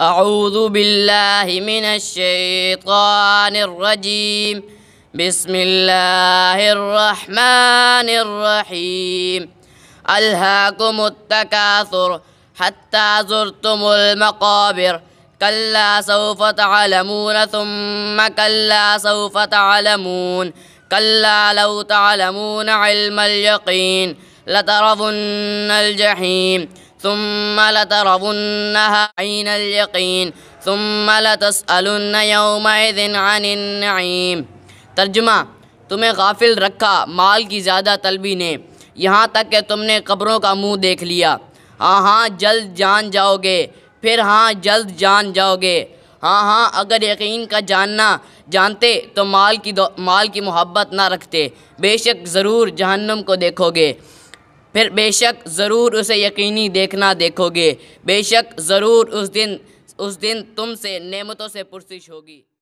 أعوذ بالله من الشيطان الرجيم بسم الله الرحمن الرحيم ألهاكم التكاثر حتى زرتم المقابر كلا سوف تعلمون ثم كلا سوف تعلمون كلا لو تعلمون علم اليقين لترضن الجحيم ثم ثم لترونها عين اليقين لتسألن يومئذ عن النعيم ترجمہ تمہیں غافل رکھا مال کی زیادہ طلبی نے یہاں تک کہ تم نے قبروں کا منہ دیکھ لیا ہاں ہاں جلد جان جاؤ گے پھر ہاں جلد جان جاؤ گے ہاں ہاں اگر یقین کا جاننا جانتے تو مال کی مال کی محبت نہ رکھتے بے شک ضرور جہنم کو دیکھو گے फिर बेशक ज़रूर उसे यकीनी देखना देखोगे बेशक ज़रूर उस दिन उस दिन तुमसे नेमतों से पुरसिश होगी